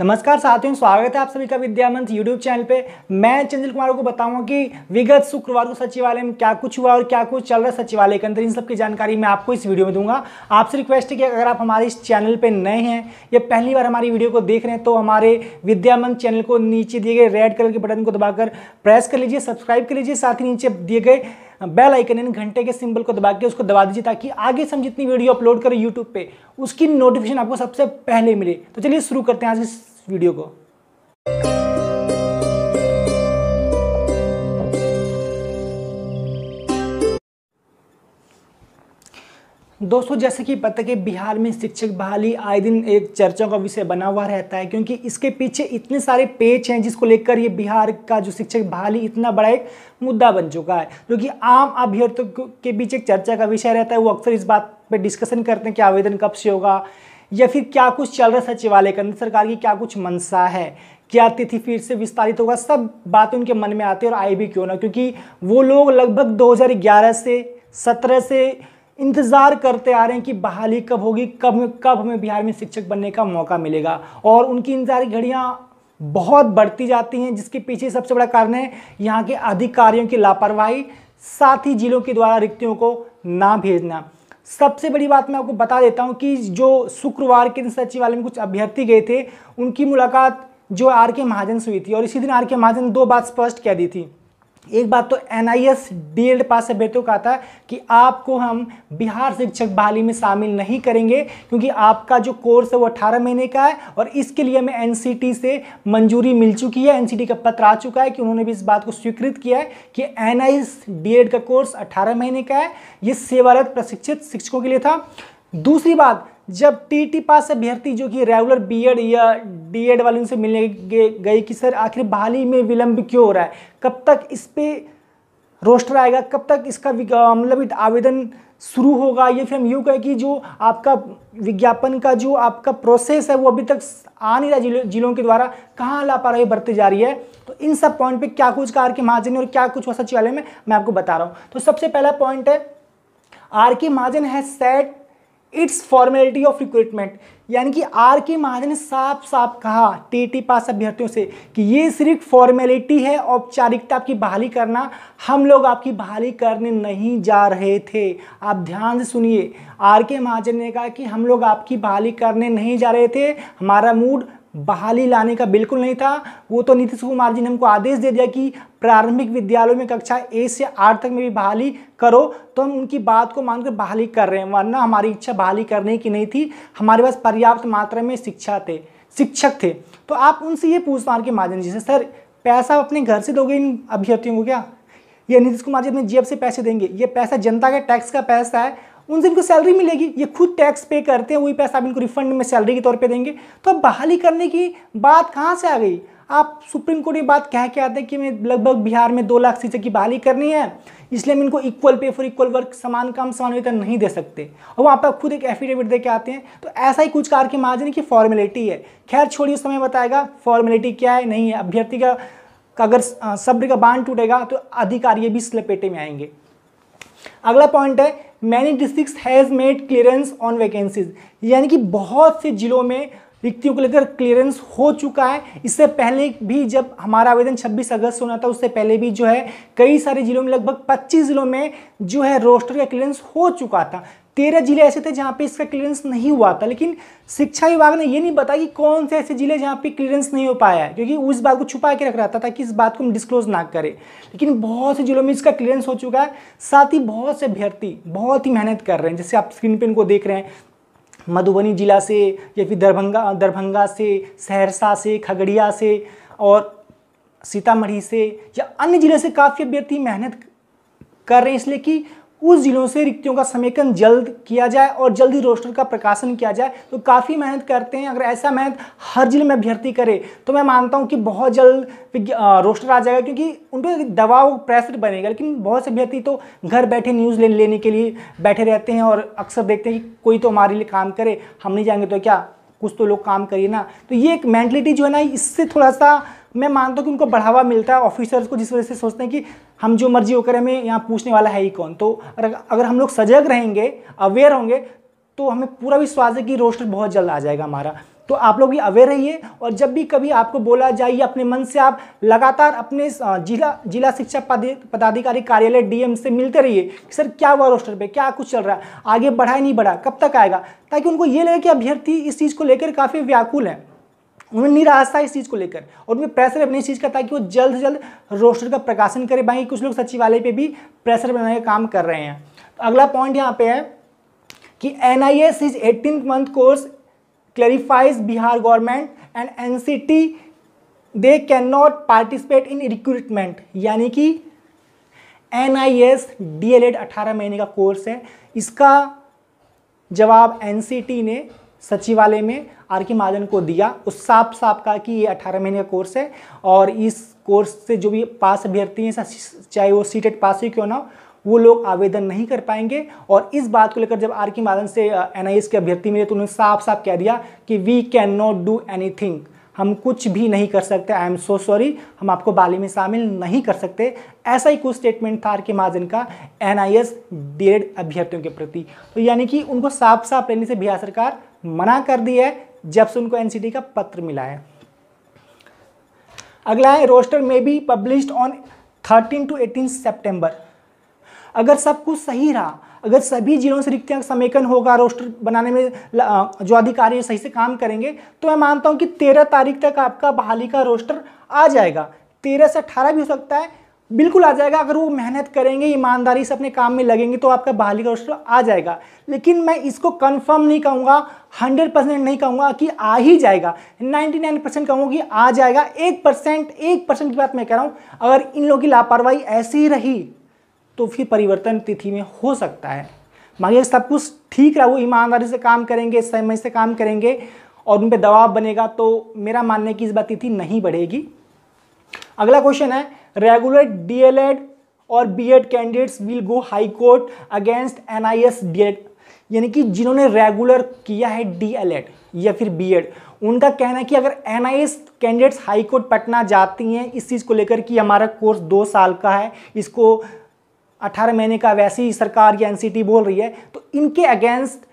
नमस्कार साथियों स्वागत है आप सभी का विद्यामंत यूट्यूब चैनल पे मैं चंद्र कुमार को बताऊंगा कि विगत शुक्रवार को सचिवालय में क्या कुछ हुआ और क्या कुछ चल रहा है सचिवालय के अंदर इन सब की जानकारी मैं आपको इस वीडियो में दूंगा आपसे रिक्वेस्ट है कि अगर आप हमारे इस चैनल पे नए हैं या पहली बार हमारी वीडियो को देख रहे हैं तो हमारे विद्यामंत चैनल को नीचे दिए गए रेड कलर के बटन को दबाकर प्रेस कर लीजिए सब्सक्राइब कर लीजिए साथ ही नीचे दिए गए बेल आइकन इन घंटे के सिंबल को दबा के उसको दबा दीजिए ताकि आगे से हम जितनी वीडियो अपलोड करें यूट्यूब पर उसकी नोटिफिकेशन आपको सबसे पहले मिले तो चलिए शुरू करते हैं आज इस वीडियो को दोस्तों जैसे कि पता कि बिहार में शिक्षक बहाली आए दिन एक चर्चा का विषय बना हुआ रहता है क्योंकि इसके पीछे इतने सारे पेच हैं जिसको लेकर ये बिहार का जो शिक्षक बहाली इतना बड़ा एक मुद्दा बन चुका है जो कि आम अभ्यर्थियों के बीच एक चर्चा का विषय रहता है वो अक्सर इस बात पर डिस्कशन करते हैं कि आवेदन कब से होगा या फिर क्या कुछ चल रहा है सचिवालय के अंदर सरकार की क्या कुछ मनसा है क्या तिथि फिर से विस्तारित होगा सब बात उनके मन में आती है और आई भी क्यों ना क्योंकि वो लोग लगभग दो से सत्रह से इंतज़ार करते आ रहे हैं कि बहाली कब होगी कब कब हमें बिहार में शिक्षक बनने का मौका मिलेगा और उनकी इंतज़ार की घड़ियाँ बहुत बढ़ती जाती हैं जिसके पीछे सबसे बड़ा कारण है यहाँ के अधिकारियों की लापरवाही साथ ही जिलों के द्वारा रिक्तियों को ना भेजना सबसे बड़ी बात मैं आपको बता देता हूँ कि जो शुक्रवार के दिन सचिवालय में कुछ अभ्यर्थी गए थे उनकी मुलाकात जो आर के महाजन से हुई थी और इसी दिन आर के महाजन दो बात स्पष्ट कह दी थी एक बात तो N I S D Ed pass अभ्यर्थियों का आता है कि आपको हम बिहार शिक्षक बहाली में शामिल नहीं करेंगे क्योंकि आपका जो कोर्स है वो अठारह महीने का है और इसके लिए हमें एन सी टी से मंजूरी मिल चुकी है एन सी टी का पत्र आ चुका है कि उन्होंने भी इस बात को स्वीकृत किया है कि N I S D Ed का कोर्स अठारह महीने का है ये सेवारत प्रशिक्षित शिक्षकों के लिए था दूसरी बात जब टीटी पास अभ्यर्थी जो कि रेगुलर बीएड या डीएड वाले उनसे मिलने गए कि सर आखिर बहाली में विलंब क्यों हो रहा है कब तक इस पर रोस्टर आएगा कब तक इसका मतलब आवेदन शुरू होगा या फिर हम यूँ कहें कि जो आपका विज्ञापन का जो आपका प्रोसेस है वो अभी तक आ नहीं रहा जिलों जिलों के द्वारा कहाँ लापरवाही बरती जा रही है तो इन सब पॉइंट पे क्या कुछ आर के महाजन और क्या कुछ हुआ सचिवालय में मैं आपको बता रहा हूँ तो सबसे पहला पॉइंट है आर के महाजन है set its formality of recruitment यानी कि आर के महाजन ने साफ साफ कहा टीटी पास अभ्यर्थियों से कि ये सिर्फ फॉर्मेलिटी है औपचारिकता आपकी बहाली करना हम लोग आपकी बहाली करने नहीं जा रहे थे आप ध्यान से सुनिए आर के महाजन ने कहा कि हम लोग आपकी बहाली करने नहीं जा रहे थे हमारा मूड बहाली लाने का बिल्कुल नहीं था वो तो नीतीश कुमार जी ने हमको आदेश दे दिया कि प्रारंभिक विद्यालयों में कक्षा ए से आठ तक में भी बहाली करो तो हम उनकी बात को मानकर बहाली कर रहे हैं वरना हमारी इच्छा बहाली करने की नहीं थी हमारे पास पर्याप्त मात्रा में शिक्षा थे शिक्षक थे तो आप उनसे ये मार के माध्यम से सर पैसा अपने घर से दोगे इन अभ्यर्थियों को क्या ये नीतीश कुमार जी अपने जेब से पैसे देंगे ये पैसा जनता के टैक्स का पैसा है उनसे इनको सैलरी मिलेगी ये खुद टैक्स पे करते हैं वही पैसा आप इनको रिफंड में सैलरी के तौर पे देंगे तो अब बहाली करने की बात कहाँ से आ गई आप सुप्रीम कोर्ट ये बात कह के आते हैं कि मैं लगभग बिहार में दो लाख सीटें की बहाली करनी है इसलिए हम इनको equal pay for equal work समान काम समान वेतन नहीं दे सकते और वहाँ पर खुद एक एफिडेविट दे के आते हैं तो ऐसा ही कुछ कार के मार्जिन की फॉर्मेलिटी है खैर छोड़िए समय बताएगा फॉर्मेलिटी क्या है नहीं है अभ्यर्थी का अगर सब्र का बांध टूटेगा तो अधिकारी भी इस लपेटे में आएंगे अगला पॉइंट है many district has made clearance on vacancies यानी कि बहुत से ज़िलों में रिक्तियों को लेकर क्लियरेंस हो चुका है इससे पहले भी जब हमारा आवेदन 26 अगस्त से होना था उससे पहले भी जो है कई सारे ज़िलों में लगभग 25 ज़िलों में जो है रोस्टर का क्लियरेंस हो चुका था तेरह जिले ऐसे थे जहाँ पे इसका क्लियरेंस नहीं हुआ था लेकिन शिक्षा विभाग ने ये नहीं बताया कि कौन से ऐसे जिले जहाँ पे क्लियरेंस नहीं हो पाया है क्योंकि उस बात को छुपा के रख रहा था ताकि इस बात को हम डिस्क्लोज ना करें लेकिन बहुत से जिलों में इसका क्लियरेंस हो चुका है साथ ही बहुत से अभ्यर्थी बहुत ही मेहनत कर रहे हैं जैसे आप स्क्रीन पे इनको देख रहे हैं मधुबनी जिला से या फिर दरभंगा दरभंगा से सहरसा से खगड़िया से और सीतामढ़ी से या अन्य जिले से काफ़ी अभ्यर्थी मेहनत कर रहे हैं इसलिए कि उस जिलों से रिक्तियों का समेकन जल्द किया जाए और जल्दी रोस्टर का प्रकाशन किया जाए तो काफ़ी मेहनत करते हैं अगर ऐसा मेहनत हर जिले में अभ्यर्थी करे तो मैं मानता हूँ कि बहुत जल्द रोस्टर आ जाएगा क्योंकि उन पर दबाव प्रेसर बनेगा लेकिन बहुत से अभ्यर्थी तो घर बैठे न्यूज़ ले, लेने के लिए बैठे रहते हैं और अक्सर देखते हैं कि कोई तो हमारे लिए काम करे हम नहीं जाएंगे तो क्या कुछ तो लोग काम करिए ना तो ये एक मैंटलिटी जो है ना इससे थोड़ा सा मैं मानता हूँ कि उनको बढ़ावा मिलता है ऑफिसर्स को जिस वजह से सोचते हैं कि हम जो मर्जी होकर हमें यहाँ पूछने वाला है ही कौन तो अगर हम लोग सजग रहेंगे अवेयर होंगे तो हमें पूरा विश्वास है कि रोस्टर बहुत जल्द आ जाएगा हमारा तो आप लोग भी अवेयर रहिए और जब भी कभी आपको बोला जाए अपने मन से आप लगातार अपने जिला जिला शिक्षा पदाधिकारी कार्यालय डीएम से मिलते रहिए कि सर क्या हुआ रोस्टर पे क्या कुछ चल रहा है आगे बढ़ा नहीं बढ़ा कब तक आएगा ताकि उनको ये लगे कि अभ्यर्थी इस चीज़ को लेकर काफ़ी व्याकुल हैं उनमें था इस चीज़ को लेकर और उनमें प्रेशर अपनी चीज़ का ताकि वो जल्द से जल्द रोस्टर का प्रकाशन करें बाकी कुछ लोग सचिवालय पे भी प्रेशर बनाने का काम कर रहे हैं तो अगला पॉइंट यहाँ पे है कि N I S is eighteen month course clarifies Bihar government and N C T they can not participate in recruitment यानी कि N I S D El Ed अठारह महीने का कोर्स है इसका जवाब एन सी टी ने सचिवालय में आर के महाजन को दिया उस साफ साफ कहा कि ये अठारह महीने का कोर्स है और इस कोर्स से जो भी पास अभ्यर्थी हैं चाहे वो सीटेट पास ही क्यों ना हो वो लोग आवेदन नहीं कर पाएंगे और इस बात को लेकर जब आर के महाजन से एन के अभ्यर्थी मिले तो उन्होंने साफ साफ कह दिया कि we can not do thing हम कुछ भी नहीं कर सकते आई एम सो सॉरी हम आपको बाली में शामिल नहीं कर सकते ऐसा ही कुछ स्टेटमेंट था आर के महाजन का एन आई एस अभ्यर्थियों के प्रति तो यानी कि उनको साफ साफ लेने से बिहार सरकार मना कर दी है जब से उनको एनसीडी का पत्र मिला है अगला है रोस्टर में बी पब्लिश्ड ऑन 13 टू 18 सितंबर अगर सब कुछ सही रहा अगर सभी जिलों से रिक्तियां समेकन होगा रोस्टर बनाने में जो अधिकारी सही से काम करेंगे तो मैं मानता हूं कि तेरह तारीख तक आपका बहाली का रोस्टर आ जाएगा तेरह से अठारह भी हो सकता है बिल्कुल आ जाएगा अगर वो मेहनत करेंगे ईमानदारी से अपने काम में लगेंगे तो आपका बहाली का रोस्टर आ जाएगा लेकिन मैं इसको कंफर्म नहीं कहूँगा 100 परसेंट नहीं कहूँगा कि आ ही जाएगा 99 परसेंट कहूँगा कि आ जाएगा एक परसेंट एक परसेंट की बात मैं कह रहा हूँ अगर इन लोगों की लापरवाही ऐसी ही रही तो फिर परिवर्तन तिथि में हो सकता है बाकी सब कुछ ठीक रहा वो ईमानदारी से काम करेंगे समय से काम करेंगे और उन पर दबाव बनेगा तो मेरा मानने की इस बात तिथि नहीं बढ़ेगी अगला क्वेश्चन है रेगुलर डीएलएड और B Ed candidates will go high court against NIS D Ed यानी कि जिन्होंने रेगुलर किया है डीएलएड या फिर बीएड उनका कहना है कि अगर N candidates high court Patna जाती हैं इस चीज़ को लेकर कि हमारा कोर्स दो साल का है इसको अठारह महीने का वैसे ही सरकार या टी बोल रही है तो इनके अगेंस्ट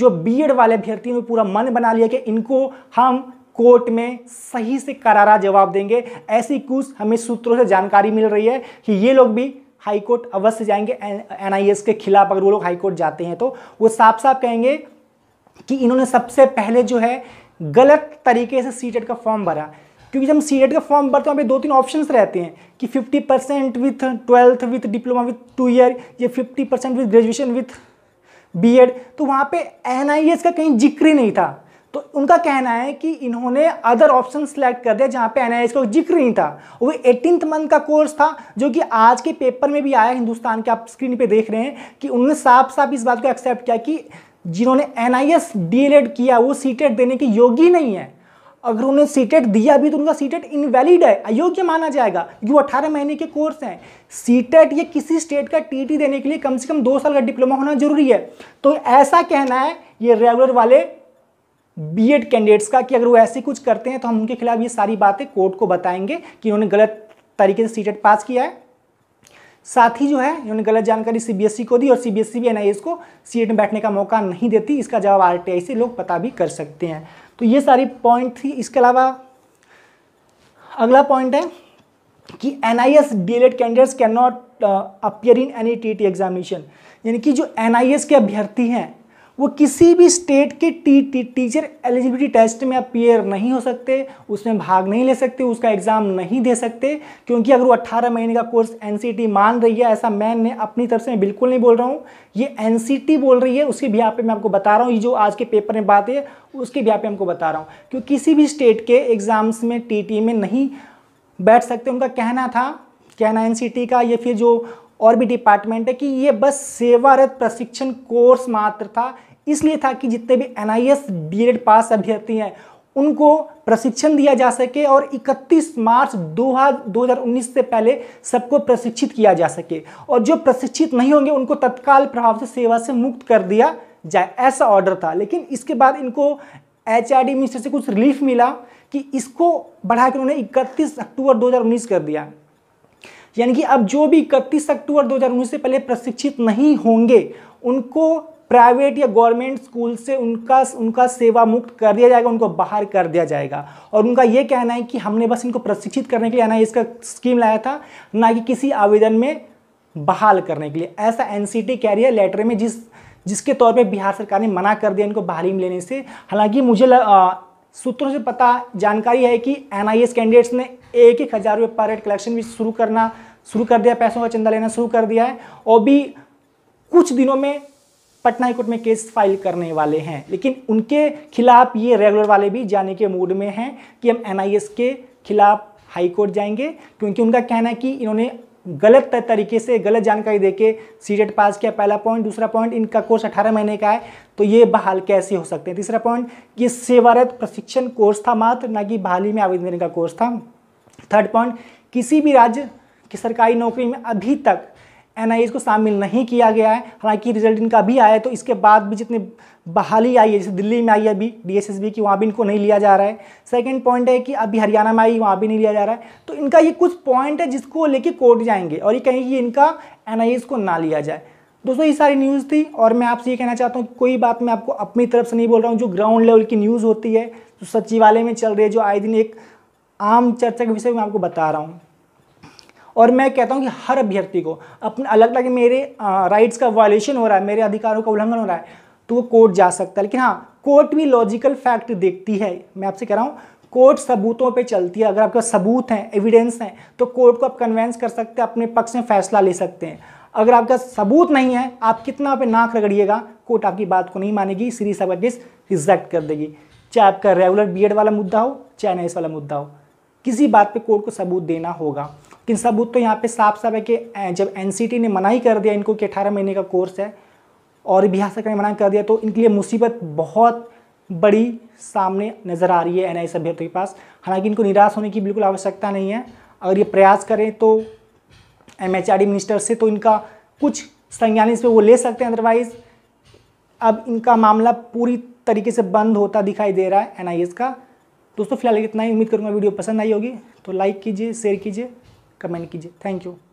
जो बीएड वाले अभ्यर्थियों ने पूरा मन बना लिया कि इनको हम कोर्ट में सही से करारा जवाब देंगे ऐसी कुछ हमें सूत्रों से जानकारी मिल रही है कि ये लोग भी हाईकोर्ट अवश्य जाएंगे एनआईएस के खिलाफ अगर वो लोग हाईकोर्ट जाते हैं तो वो साफ साफ कहेंगे कि इन्होंने सबसे पहले जो है गलत तरीके से सी का फॉर्म भरा क्योंकि जब हम सीटेट का फॉर्म भरते हैं वहाँ दो तीन ऑप्शंस रहते हैं कि 50 percent with twelfth with diploma with two year या 50 percent with graduation with B Ed तो वहाँ पे एनआईएस का कहीं जिक्र ही नहीं था तो उनका कहना है कि इन्होंने अदर ऑप्शन सेलेक्ट कर दिया जहाँ पे एन आई का जिक्र नहीं था वो एटीनथ मंथ का कोर्स था जो कि आज के पेपर में भी आया हिंदुस्तान के आप स्क्रीन पे देख रहे हैं कि उन्होंने साफ साफ इस बात को एक्सेप्ट किया कि जिन्होंने एन आई एस किया वो सीटेट देने के योग्य नहीं है अगर उन्हें सीटेट दिया भी तो उनका सीटेट इनवैलिड है अयोग्य माना जाएगा क्योंकि वो अठारह महीने के कोर्स हैं सीटेट ये किसी स्टेट का टी देने के लिए कम से कम दो साल का डिप्लोमा होना जरूरी है तो ऐसा कहना है ये रेगुलर वाले बीएड कैंडिडेट्स का कि अगर वो ऐसे कुछ करते हैं तो हम उनके खिलाफ ये सारी बातें कोर्ट को बताएंगे कि उन्होंने गलत तरीके से सीटेट पास किया है साथ ही जो है इन्होंने गलत जानकारी सीबीएसई e को दी और सीबीएसई e भी एनआईएस को सीट में बैठने का मौका नहीं देती इसका जवाब आरटीआई से लोग पता भी कर सकते हैं तो ये सारी पॉइंट थी इसके अलावा अगला पॉइंट है कि N I S D El Ed candidates can not appear in any T T examination यानी कि जो एन आई एस के अभ्यर्थी हैं वो किसी भी स्टेट के T, T teacher eligibility test में अपीयर नहीं हो सकते उसमें भाग नहीं ले सकते उसका एग्ज़ाम नहीं दे सकते क्योंकि अगर वो 18 महीने का कोर्स एन मान रही है ऐसा मैं ने अपनी तरफ से मैं बिल्कुल नहीं बोल रहा हूँ ये एन बोल रही है उसके भी पे मैं आपको बता रहा हूँ ये जो आज के पेपर में बात है उसके भी यहाँ पे हमको बता रहा हूँ क्योंकि किसी भी स्टेट के एग्ज़ाम्स में टी में नहीं बैठ सकते उनका कहना था कहना एन का या फिर जो और भी डिपार्टमेंट है कि ये बस सेवारत प्रशिक्षण कोर्स मात्र था इसलिए था कि जितने भी N I S B Ed pass अभ्यर्थी हैं उनको प्रशिक्षण दिया जा सके और 31 मार्च 2019 से पहले सबको प्रशिक्षित किया जा सके और जो प्रशिक्षित नहीं होंगे उनको तत्काल प्रभाव से सेवा से मुक्त कर दिया जाए ऐसा ऑर्डर था लेकिन इसके बाद इनको एच आर मिनिस्टर से कुछ रिलीफ मिला कि इसको बढ़ाकर उन्हें उन्होंने इकतीस अक्टूबर 2019 कर दिया यानी कि अब जो भी इकतीस अक्टूबर 2019 से पहले प्रशिक्षित नहीं होंगे उनको प्राइवेट या गवर्नमेंट स्कूल से उनका उनका सेवा मुक्त कर दिया जाएगा उनको बाहर कर दिया जाएगा और उनका ये कहना है कि हमने बस इनको प्रशिक्षित करने के लिए ना इसका स्कीम लाया था ना कि किसी आवेदन में बहाल करने के लिए ऐसा एन कैरियर लेटर में जिस जिसके तौर पर बिहार सरकार ने मना कर दिया इनको बहाली में लेने से हालांकि मुझे ल, आ, सूत्रों से पता जानकारी है कि एन कैंडिडेट्स ने एक एक हज़ार रुपये पर हेड कलेक्शन भी शुरू करना शुरू कर दिया पैसों का चंदा लेना शुरू कर दिया है और भी कुछ दिनों में पटना हाईकोर्ट में केस फाइल करने वाले हैं लेकिन उनके खिलाफ ये रेगुलर वाले भी जाने के मूड में हैं कि हम एन के खिलाफ हाईकोर्ट जाएंगे क्योंकि उनका कहना है कि इन्होंने गलत तरीके से गलत जानकारी देके के पास किया पहला पॉइंट दूसरा पॉइंट इनका कोर्स 18 महीने का है तो ये बहाल कैसे हो सकते हैं तीसरा पॉइंट ये सेवारत प्रशिक्षण कोर्स था मात्र ना कि बहाली में आवेदन देने का कोर्स था थर्ड पॉइंट किसी भी राज्य की सरकारी नौकरी में अभी तक एन को शामिल नहीं किया गया है हालांकि रिजल्ट इनका भी आया है तो इसके बाद भी जितने बहाली आई है जैसे दिल्ली में आई है अभी डी की वहाँ भी इनको नहीं लिया जा रहा है सेकंड पॉइंट है कि अभी हरियाणा में आई वहाँ भी नहीं लिया जा रहा है तो इनका ये कुछ पॉइंट है जिसको लेके कोर्ट जाएंगे और ये कहेंगे कि इनका एन को ना लिया जाए दोस्तों ये सारी न्यूज़ थी और मैं आपसे ये कहना चाहता हूँ कोई बात मैं आपको अपनी तरफ से नहीं बोल रहा हूँ जो ग्राउंड लेवल की न्यूज़ होती है जो सचिवालय में चल रही है जो आए दिन एक आम चर्चा के विषय में आपको बता रहा हूँ और मैं कहता हूँ कि हर अभ्यर्थी को अपने अलग अलग मेरे राइट्स का वायलेशन हो रहा है मेरे अधिकारों का उल्लंघन हो रहा है तो वो कोर्ट जा सकता है लेकिन हाँ कोर्ट भी लॉजिकल फैक्ट देखती है मैं आपसे कह रहा हूँ कोर्ट सबूतों पे चलती है अगर आपके सबूत हैं एविडेंस हैं तो कोर्ट को आप कन्वेंस कर सकते हैं अपने पक्ष में फैसला ले सकते हैं अगर आपका सबूत नहीं है आप कितना पे नाक रगड़िएगा कोर्ट आपकी बात को नहीं मानेगी सीरीज ऑफ एडमिस रिजेक्ट कर देगी चाहे आपका रेगुलर बीएड वाला मुद्दा हो चाहे नाइस वाला मुद्दा हो किसी बात पे कोर्ट को सबूत देना होगा लेकिन सबूत तो यहाँ पे साफ साफ है कि जब एनसीटी ने मना ही कर दिया इनको कि अठारह महीने का कोर्स है और बिहार सरकार ने मना कर दिया तो इनके लिए मुसीबत बहुत बड़ी सामने नज़र आ रही है एन आई अभ्यर्थियों के पास हालांकि इनको निराश होने की बिल्कुल आवश्यकता नहीं है अगर ये प्रयास करें तो एम मिनिस्टर से तो इनका कुछ संज्ञान इस वो ले सकते हैं अदरवाइज़ अब इनका मामला पूरी तरीके से बंद होता दिखाई दे रहा है एन का दोस्तों फिलहाल इतना ही उम्मीद करूँगा वीडियो पसंद आई होगी तो लाइक कीजिए शेयर कीजिए कमेंट कीजिए थैंक यू